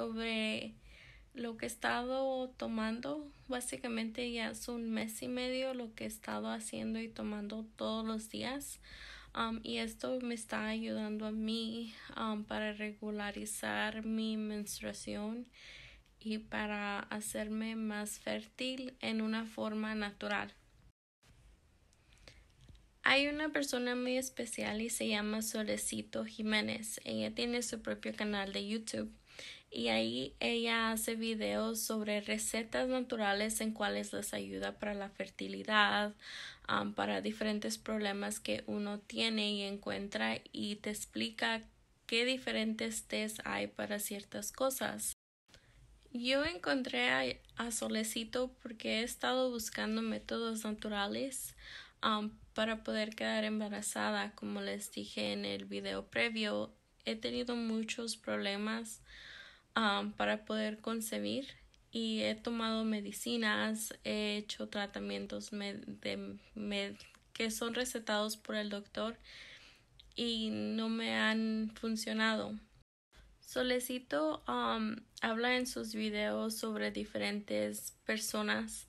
sobre lo que he estado tomando. Básicamente ya es un mes y medio lo que he estado haciendo y tomando todos los días. Um, y esto me está ayudando a mí um, para regularizar mi menstruación y para hacerme más fértil en una forma natural. Hay una persona muy especial y se llama Solecito Jiménez. Ella tiene su propio canal de YouTube y ahí ella hace videos sobre recetas naturales en cuales les ayuda para la fertilidad, para diferentes problemas que uno tiene y encuentra y te explica qué diferentes test hay para ciertas cosas. Yo encontré a, Solecito porque he estado buscando métodos naturales para poder quedar embarazada. Como les dije en el video previo, he tenido muchos problemas para poder concebir y he tomado medicinas, he hecho tratamientos que son recetados por el doctor y no me han funcionado. Solicito habla en sus videos sobre diferentes personas,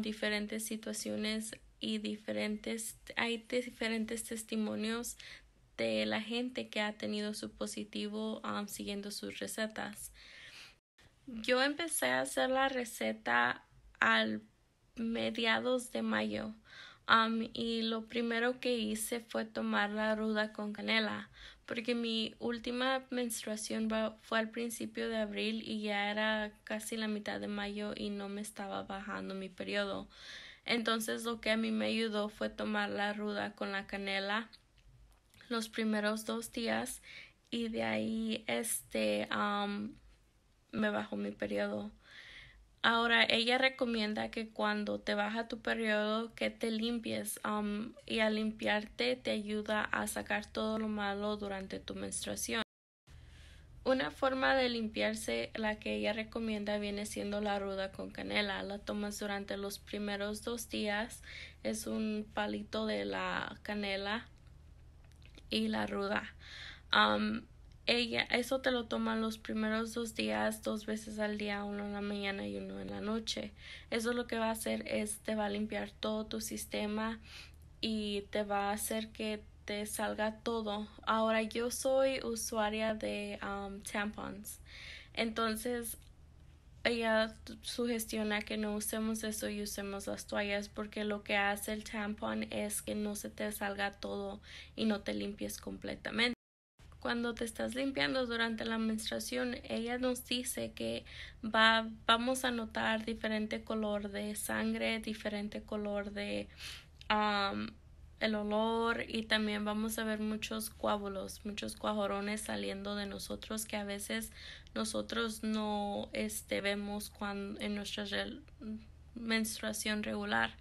diferentes situaciones y diferentes, hay diferentes testimonios de la gente que ha tenido su positivo um, siguiendo sus recetas. Yo empecé a hacer la receta al mediados de mayo um, y lo primero que hice fue tomar la ruda con canela porque mi última menstruación fue al principio de abril y ya era casi la mitad de mayo y no me estaba bajando mi periodo. Entonces lo que a mí me ayudó fue tomar la ruda con la canela los primeros dos días y de ahí este me bajó mi periodo. Ahora ella recomienda que cuando te baja tu periodo que te limpies y al limpiarte te ayuda a sacar todo lo malo durante tu menstruación. Una forma de limpiarse la que ella recomienda viene siendo la ruda con canela. La tomas durante los primeros dos días. Es un palito de la canela y la ruda. Um, ella, eso te lo toman los primeros dos días, dos veces al día, uno en la mañana y uno en la noche. Eso lo que va a hacer es te va a limpiar todo tu sistema y te va a hacer que te salga todo. Ahora yo soy usuaria de um, tampons. Entonces ella sugestiona que no usemos eso y usemos las toallas porque lo que hace el tampón es que no se te salga todo y no te limpies completamente. Cuando te estás limpiando durante la menstruación, ella nos dice que va, vamos a notar diferente color de sangre, diferente color de um, el olor y también vamos a ver muchos coágulos, muchos cuajorones saliendo de nosotros que a veces nosotros no este, vemos cuando, en nuestra menstruación regular.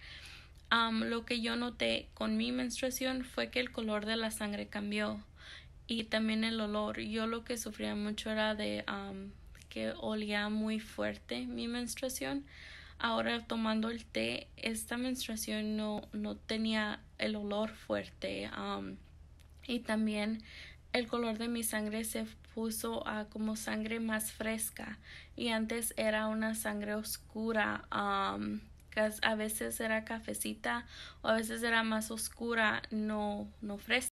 lo que yo noté con mi menstruación fue que el color de la sangre cambió y también el olor. Yo lo que sufría mucho era de que olía muy fuerte mi menstruación. Ahora tomando el té, esta menstruación no, no tenía el olor fuerte y también el color de mi sangre se puso a como sangre más fresca y antes era una sangre oscura a veces era cafecita o a veces era más oscura no no fresca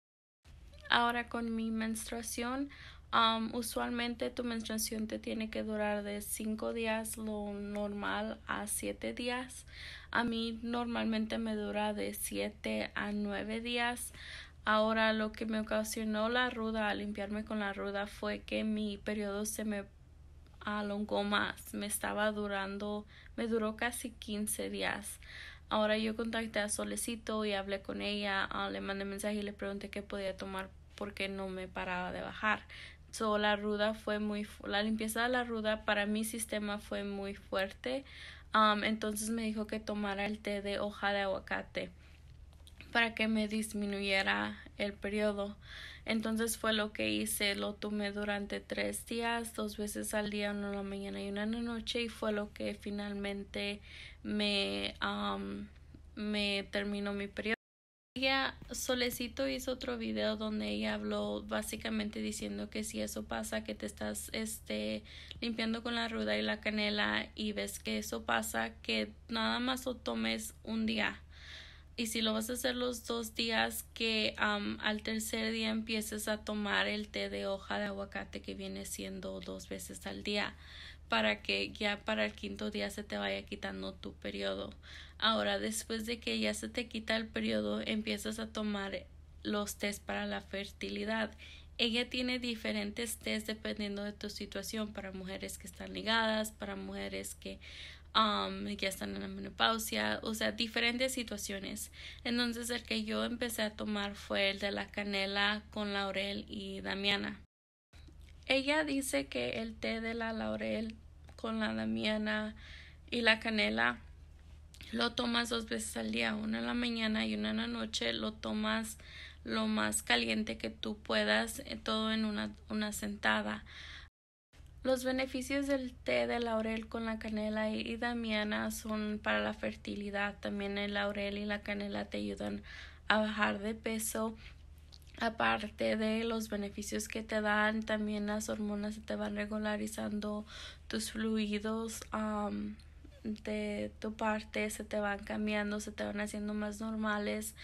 ahora con mi menstruación Um, usualmente tu menstruación te tiene que durar de 5 días, lo normal, a 7 días. A mí normalmente me dura de 7 a 9 días. Ahora lo que me ocasionó la ruda, al limpiarme con la ruda, fue que mi periodo se me alongó más. Me estaba durando, me duró casi 15 días. Ahora yo contacté a Solecito y hablé con ella, ah, le mandé mensaje y le pregunté qué podía tomar porque no me paraba de bajar. So, la ruda fue muy, la limpieza de la ruda para mi sistema fue muy fuerte. Um, entonces me dijo que tomara el té de hoja de aguacate para que me disminuyera el periodo. Entonces fue lo que hice, lo tomé durante tres días, dos veces al día, una en la mañana y una en la noche, y fue lo que finalmente me, um, me terminó mi periodo. Ella, Solecito hizo otro video donde ella habló básicamente diciendo que si eso pasa, que te estás este, limpiando con la ruda y la canela y ves que eso pasa, que nada más lo tomes un día. Y si lo vas a hacer los dos días, que al tercer día empieces a tomar el té de hoja de aguacate que viene siendo dos veces al día para que ya para el quinto día se te vaya quitando tu periodo. Ahora, después de que ya se te quita el periodo, empiezas a tomar los test para la fertilidad. Ella tiene diferentes test dependiendo de tu situación, para mujeres que están ligadas, para mujeres que um, ya están en la menopausia, o sea, diferentes situaciones. Entonces el que yo empecé a tomar fue el de la canela con laurel y damiana. Ella dice que el té de la laurel con la damiana y la canela lo tomas dos veces al día, una en la mañana y una en la noche. Lo tomas lo más caliente que tú puedas, eh, todo en una, una sentada. Los beneficios del té de laurel con la canela y damiana son para la fertilidad. También el laurel y la canela te ayudan a bajar de peso. Aparte de los beneficios que te dan, también las hormonas te van regularizando tus fluidos tu parte se te van cambiando, se te van haciendo más normales.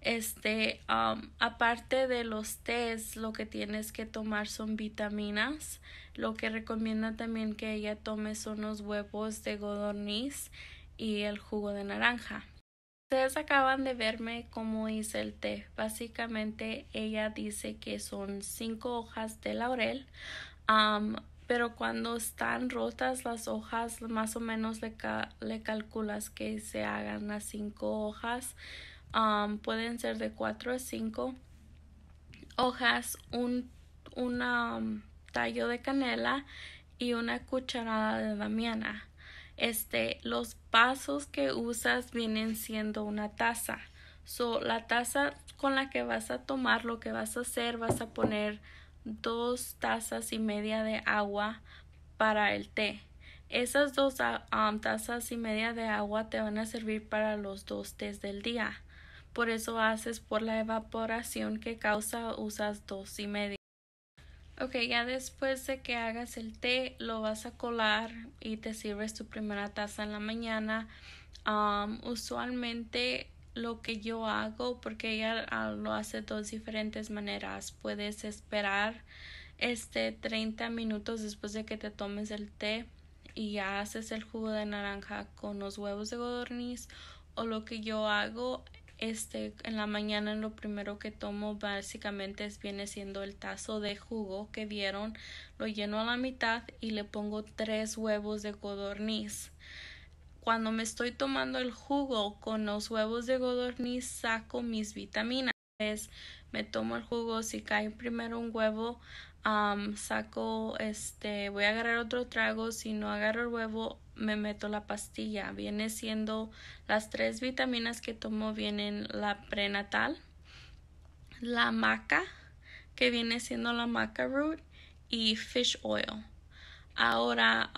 Este, aparte de los tés, lo que tienes que tomar son vitaminas. Lo que recomienda también que ella tome son los huevos de godorniz y el jugo de naranja. Ustedes acaban de verme cómo hice el té. Básicamente ella dice que son cinco hojas de laurel, pero cuando están rotas las hojas, más o menos le, le calculas que se hagan las cinco hojas. pueden ser de cuatro a cinco hojas, un una, um, tallo de canela y una cucharada de damiana. Este, los pasos que usas vienen siendo una taza. So, la taza con la que vas a tomar, lo que vas a hacer, vas a poner dos tazas y media de agua para el té. Esas dos ah, um, tazas y media de agua te van a servir para los dos tés del día. Por eso haces por la evaporación que causa usas dos y media. Ok, ya después de que hagas el té, lo vas a colar y te sirves tu primera taza en la mañana. Um, usualmente lo que yo hago porque ella ah, lo hace de dos diferentes maneras. Puedes esperar este 30 minutos después de que te tomes el té y ya haces el jugo de naranja con los huevos de godorniz o lo que yo hago este en la mañana lo primero que tomo básicamente es viene siendo el tazo de jugo que dieron lo lleno a la mitad y le pongo tres huevos de codorniz cuando me estoy tomando el jugo con los huevos de godorniz saco mis vitaminas. me tomo el jugo, si cae primero un huevo, saco este, voy a agarrar otro trago, si no agarro el huevo, me meto la pastilla. Viene siendo las tres vitaminas que tomo vienen la prenatal, la maca, que viene siendo la maca root, y fish oil. Ahora,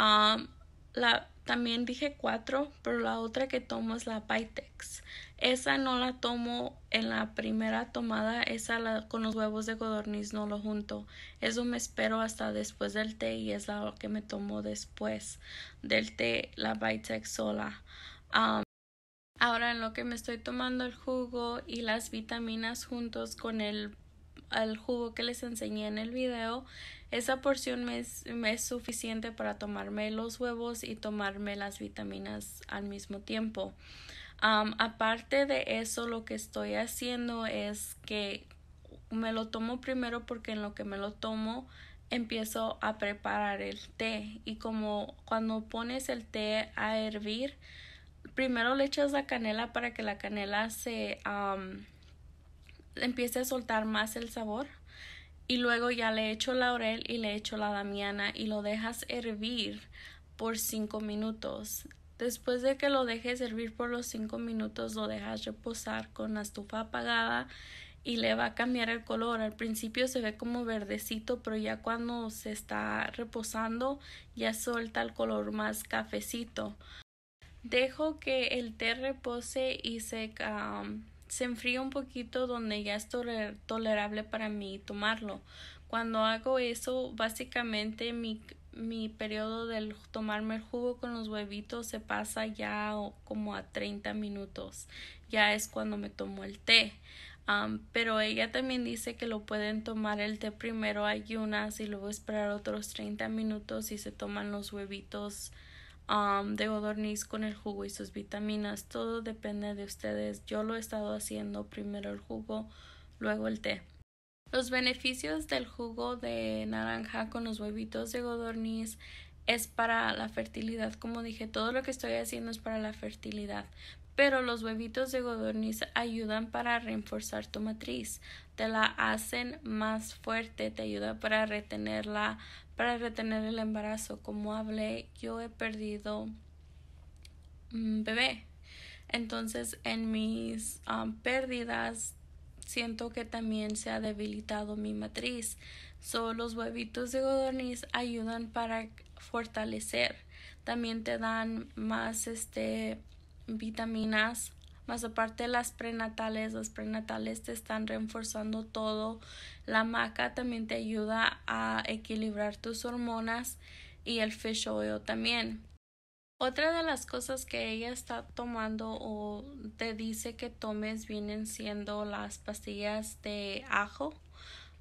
la también dije cuatro, pero la otra que tomo es la Pytex Esa no la tomo en la primera tomada, esa la, con los huevos de codorniz no lo junto. Eso me espero hasta después del té y es la que me tomo después del té, la Pytex sola. ahora en lo que me estoy tomando el jugo y las vitaminas juntos con el, el jugo que les enseñé en el video esa porción me es, suficiente para tomarme los huevos y tomarme las vitaminas al mismo tiempo. aparte de eso, lo que estoy haciendo es que me lo tomo primero porque en lo que me lo tomo empiezo a preparar el té y como cuando pones el té a hervir primero le echas la canela para que la canela se empiece a soltar más el sabor y luego ya le echo laurel y le echo la damiana y lo dejas hervir por cinco minutos. Después de que lo dejes hervir por los cinco minutos, lo dejas reposar con la estufa apagada y le va a cambiar el color. Al principio se ve como verdecito, pero ya cuando se está reposando ya suelta el color más cafecito. Dejo que el té repose y se ah, se enfría un poquito donde ya es tolerable para mí tomarlo. Cuando hago eso, básicamente mi, mi periodo del tomarme el jugo con los huevitos se pasa ya como a 30 minutos. Ya es cuando me tomo el té. pero ella también dice que lo pueden tomar el té primero ayunas y luego esperar otros 30 minutos y se toman los huevitos de godorniz con el jugo y sus vitaminas. Todo depende de ustedes. Yo lo he estado haciendo primero el jugo, luego el té. Los beneficios del jugo de naranja con los huevitos de godorniz es para la fertilidad. Como dije, todo lo que estoy haciendo es para la fertilidad. Pero los huevitos de godorniz ayudan para reforzar tu matriz, te la hacen más fuerte, te ayuda para retenerla para retener el embarazo. Como hablé, yo he perdido un mm, bebé. Entonces, en mis um, pérdidas, siento que también se ha debilitado mi matriz. solo los huevitos de godorniz ayudan para fortalecer. También te dan más este, vitaminas más aparte las prenatales, las prenatales te están reforzando todo, la maca también te ayuda a equilibrar tus hormonas y el fish oil también. Otra de las cosas que ella está tomando o te dice que tomes vienen siendo las pastillas de ajo.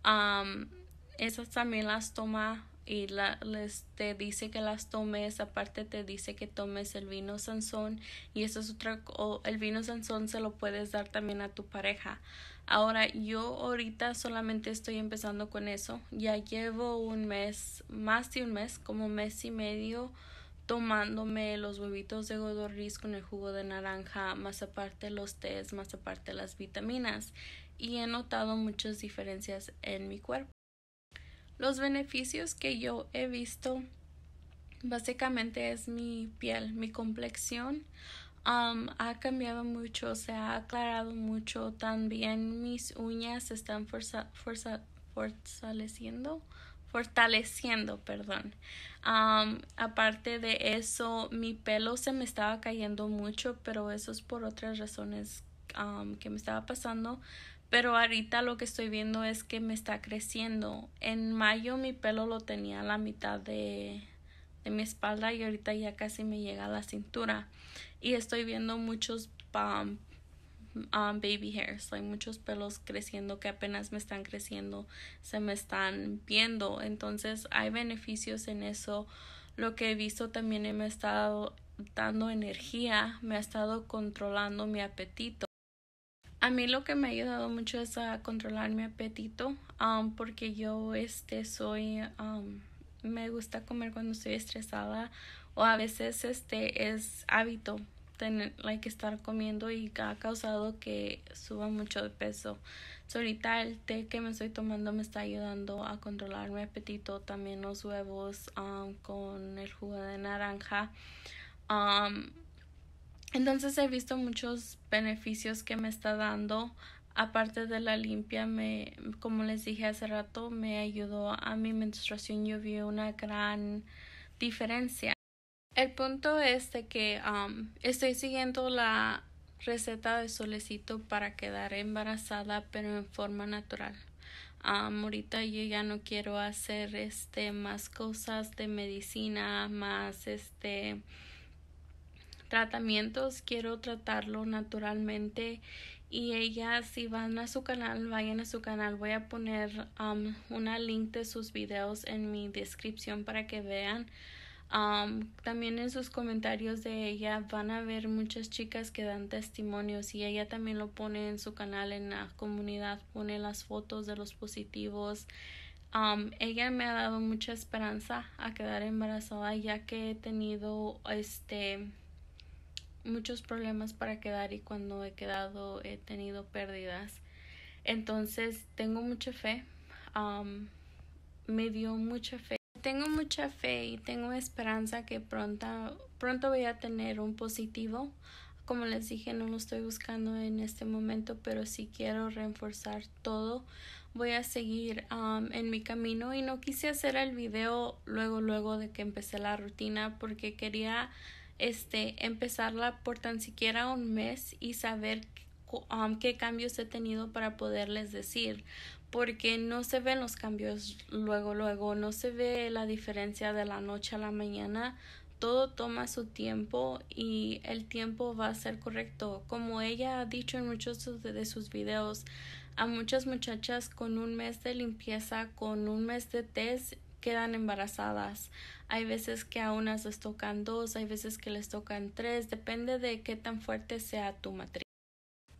Um, esas también las toma y la, les, te dice que las tomes, aparte te dice que tomes el vino Sansón y eso es otra, el vino Sansón se lo puedes dar también a tu pareja. Ahora yo ahorita solamente estoy empezando con eso, ya llevo un mes, más de un mes, como mes y medio tomándome los huevitos de godorris con el jugo de naranja, más aparte los tés, más aparte las vitaminas y he notado muchas diferencias en mi cuerpo. Los beneficios que yo he visto básicamente es mi piel, mi complexión. ha cambiado mucho, se ha aclarado mucho. También mis uñas se están fortaleciendo. Fortaleciendo, perdón. aparte de eso, mi pelo se me estaba cayendo mucho, pero eso es por otras razones que me estaba pasando pero ahorita lo que estoy viendo es que me está creciendo. En mayo mi pelo lo tenía a la mitad de, mi espalda y ahorita ya casi me llega a la cintura. Y estoy viendo muchos um, um, baby hairs, hay muchos pelos creciendo que apenas me están creciendo, se me están viendo. Entonces hay beneficios en eso. Lo que he visto también me ha estado dando energía, me ha estado controlando mi apetito a mí lo que me ha ayudado mucho es a controlar mi apetito, um, porque yo este soy um, me gusta comer cuando estoy estresada o a veces este es hábito tener que estar comiendo y ha causado que suba mucho de peso. So, ahorita el té que me estoy tomando me está ayudando a controlar mi apetito, también los huevos um, con el jugo de naranja. Entonces he visto muchos beneficios que me está dando. Aparte de la limpia, me, como les dije hace rato, me ayudó a mi menstruación. Yo vi una gran diferencia. El punto es de que um, estoy siguiendo la receta de solecito para quedar embarazada, pero en forma natural. Um, ahorita yo ya no quiero hacer este más cosas de medicina, más este tratamientos quiero tratarlo naturalmente y ella si van a su canal vayan a su canal voy a poner um, una link de sus videos en mi descripción para que vean um, también en sus comentarios de ella van a ver muchas chicas que dan testimonios y ella también lo pone en su canal en la comunidad pone las fotos de los positivos um, ella me ha dado mucha esperanza a quedar embarazada ya que he tenido este muchos problemas para quedar y cuando he quedado he tenido pérdidas. Entonces tengo mucha fe. Um, me dio mucha fe. Tengo mucha fe y tengo esperanza que pronto, pronto voy a tener un positivo. Como les dije, no lo estoy buscando en este momento, pero si quiero reforzar todo. Voy a seguir um, en mi camino y no quise hacer el video luego, luego de que empecé la rutina porque quería este, empezarla por tan siquiera un mes y saber um, qué cambios he tenido para poderles decir porque no se ven los cambios luego luego no se ve la diferencia de la noche a la mañana todo toma su tiempo y el tiempo va a ser correcto como ella ha dicho en muchos de sus videos a muchas muchachas con un mes de limpieza, con un mes de test quedan embarazadas. Hay veces que a unas les tocan dos, hay veces que les tocan tres, depende de qué tan fuerte sea tu matriz.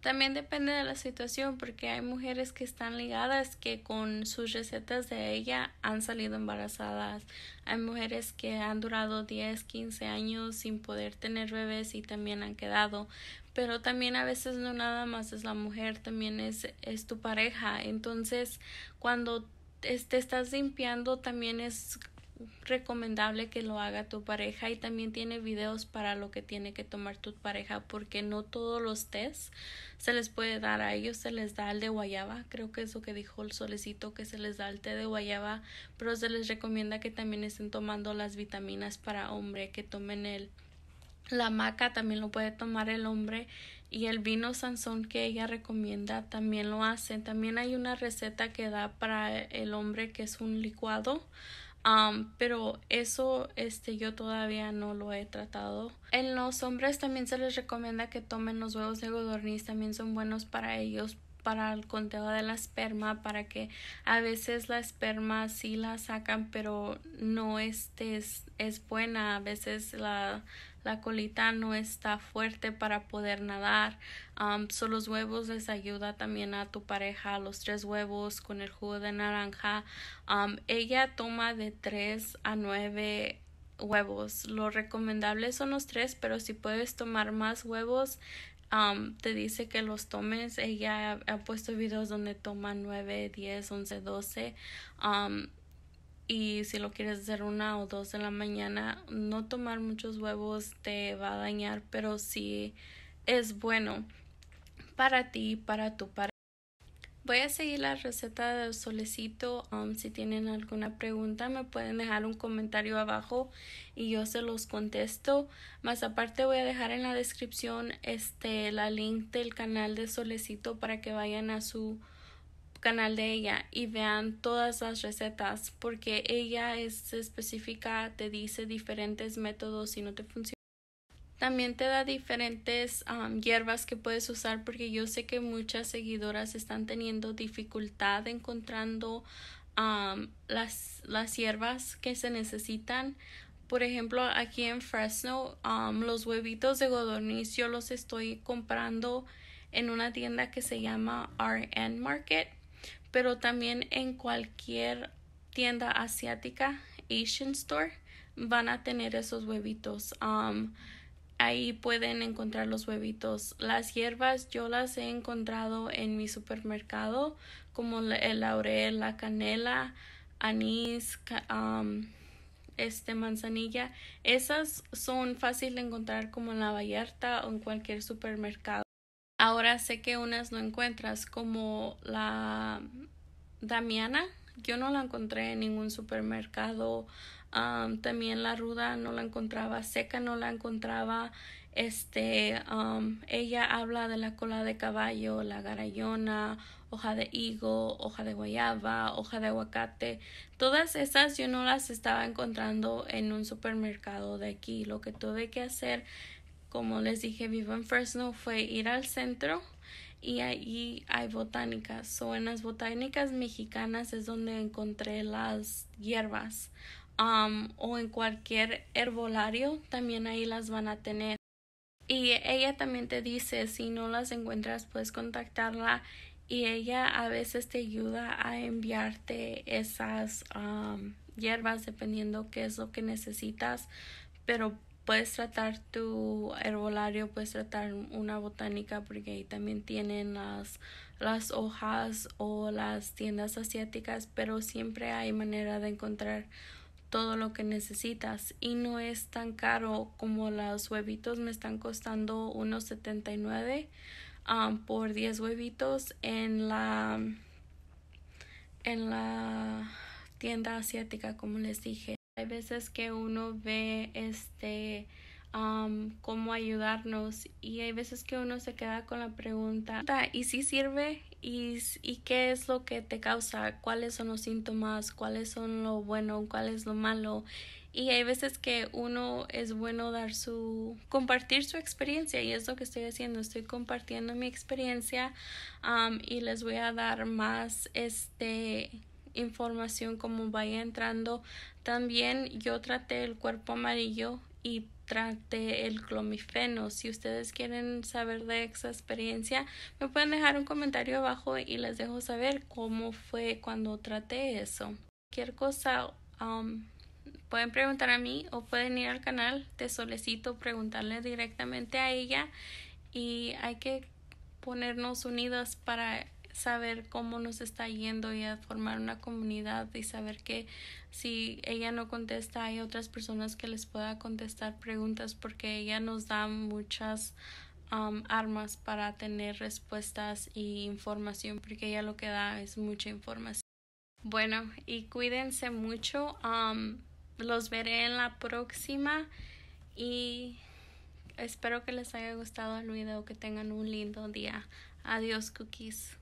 También depende de la situación porque hay mujeres que están ligadas que con sus recetas de ella han salido embarazadas. Hay mujeres que han durado 10, 15 años sin poder tener bebés y también han quedado. Pero también a veces no nada más es la mujer, también es, es tu pareja. Entonces, cuando te estás limpiando, también es recomendable que lo haga tu pareja y también tiene videos para lo que tiene que tomar tu pareja porque no todos los test se les puede dar a ellos se les da el de guayaba creo que es lo que dijo el solecito que se les da el té de guayaba pero se les recomienda que también estén tomando las vitaminas para hombre que tomen el la maca también lo puede tomar el hombre y el vino Sansón que ella recomienda también lo hace. También hay una receta que da para el hombre que es un licuado. Um, pero eso este yo todavía no lo he tratado. En los hombres también se les recomienda que tomen los huevos de godorniz, también son buenos para ellos para el conteo de la esperma para que a veces la esperma sí la sacan pero no este es, buena a veces la, la colita no está fuerte para poder nadar um, los huevos les ayuda también a tu pareja los tres huevos con el jugo de naranja um, ella toma de tres a nueve huevos lo recomendable son los tres pero si puedes tomar más huevos te dice que los tomes. Ella ha, puesto videos donde toma 9, 10, 11, 12. y si lo quieres hacer una o dos de la mañana, no tomar muchos huevos te va a dañar, pero sí es bueno para ti, para tu pareja. Voy a seguir la receta de solecito. Um, si tienen alguna pregunta, me pueden dejar un comentario abajo y yo se los contesto. Más aparte, voy a dejar en la descripción este, la link del canal de solecito para que vayan a su canal de ella y vean todas las recetas porque ella es específica, te dice diferentes métodos y no te funciona también te da diferentes um, hierbas que puedes usar porque yo sé que muchas seguidoras están teniendo dificultad encontrando um, las, las hierbas que se necesitan. Por ejemplo, aquí en Fresno, um, los huevitos de godorniz yo los estoy comprando en una tienda que se llama RN Market, pero también en cualquier tienda asiática, Asian Store, van a tener esos huevitos. Ahí pueden encontrar los huevitos. Las hierbas yo las he encontrado en mi supermercado, como el laurel, la canela, anís, este manzanilla. Esas son fáciles de encontrar como en la Vallarta o en cualquier supermercado. Ahora sé que unas no encuentras como la Damiana. Yo no la encontré en ningún supermercado también la ruda no la encontraba seca, no la encontraba. Este, ella habla de la cola de caballo, la garayona, hoja de higo, hoja de guayaba, hoja de aguacate. Todas esas yo no las estaba encontrando en un supermercado de aquí. Lo que tuve que hacer, como les dije, vivo en Fresno, fue ir al centro y allí hay botánicas. o en las botánicas mexicanas es donde encontré las hierbas o en cualquier herbolario también ahí las van a tener. Y ella también te dice si no las encuentras puedes contactarla y ella a veces te ayuda a enviarte esas um, hierbas dependiendo qué es lo que necesitas, pero puedes tratar tu herbolario, puedes tratar una botánica porque ahí también tienen las, las hojas o las tiendas asiáticas, pero siempre hay manera de encontrar todo lo que necesitas y no es tan caro como los huevitos me están costando unos 79 um, por 10 huevitos en la en la tienda asiática como les dije hay veces que uno ve este um, cómo ayudarnos y hay veces que uno se queda con la pregunta ah, y si sirve y, qué es lo que te causa, cuáles son los síntomas, cuáles son lo bueno, cuál es lo malo. Y hay veces que uno es bueno dar su, compartir su experiencia y es lo que estoy haciendo, estoy compartiendo mi experiencia y les voy a dar más este información como vaya entrando. También yo traté el cuerpo amarillo y traté el clomifeno. Si ustedes quieren saber de esa experiencia, me pueden dejar un comentario abajo y les dejo saber cómo fue cuando traté eso. Cualquier cosa um, pueden preguntar a mí o pueden ir al canal te solicito preguntarle directamente a ella y hay que ponernos unidas para saber cómo nos está yendo y a formar una comunidad y saber que si ella no contesta hay otras personas que les pueda contestar preguntas porque ella nos da muchas um, armas para tener respuestas e información porque ella lo que da es mucha información. Bueno, y cuídense mucho. Um, los veré en la próxima y espero que les haya gustado el video, que tengan un lindo día. Adiós, cookies.